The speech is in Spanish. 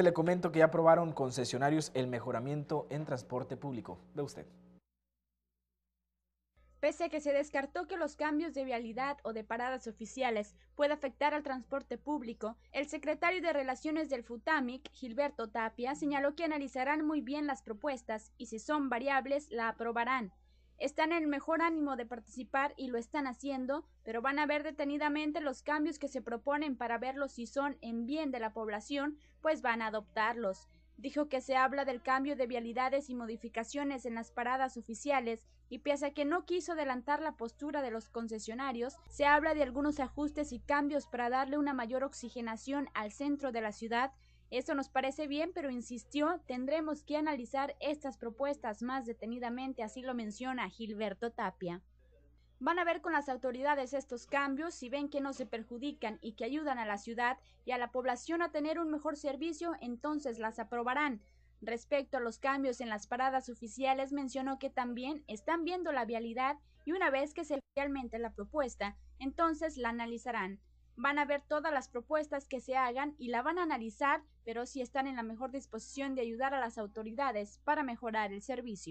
Le comento que ya aprobaron concesionarios el mejoramiento en transporte público. De usted. Pese a que se descartó que los cambios de vialidad o de paradas oficiales pueda afectar al transporte público, el secretario de Relaciones del FUTAMIC, Gilberto Tapia, señaló que analizarán muy bien las propuestas y si son variables, la aprobarán están en el mejor ánimo de participar y lo están haciendo, pero van a ver detenidamente los cambios que se proponen para verlos si son en bien de la población, pues van a adoptarlos. Dijo que se habla del cambio de vialidades y modificaciones en las paradas oficiales y pese a que no quiso adelantar la postura de los concesionarios, se habla de algunos ajustes y cambios para darle una mayor oxigenación al centro de la ciudad eso nos parece bien, pero insistió, tendremos que analizar estas propuestas más detenidamente, así lo menciona Gilberto Tapia. Van a ver con las autoridades estos cambios si ven que no se perjudican y que ayudan a la ciudad y a la población a tener un mejor servicio, entonces las aprobarán. Respecto a los cambios en las paradas oficiales, mencionó que también están viendo la vialidad y una vez que se realmente la propuesta, entonces la analizarán van a ver todas las propuestas que se hagan y la van a analizar, pero si están en la mejor disposición de ayudar a las autoridades para mejorar el servicio.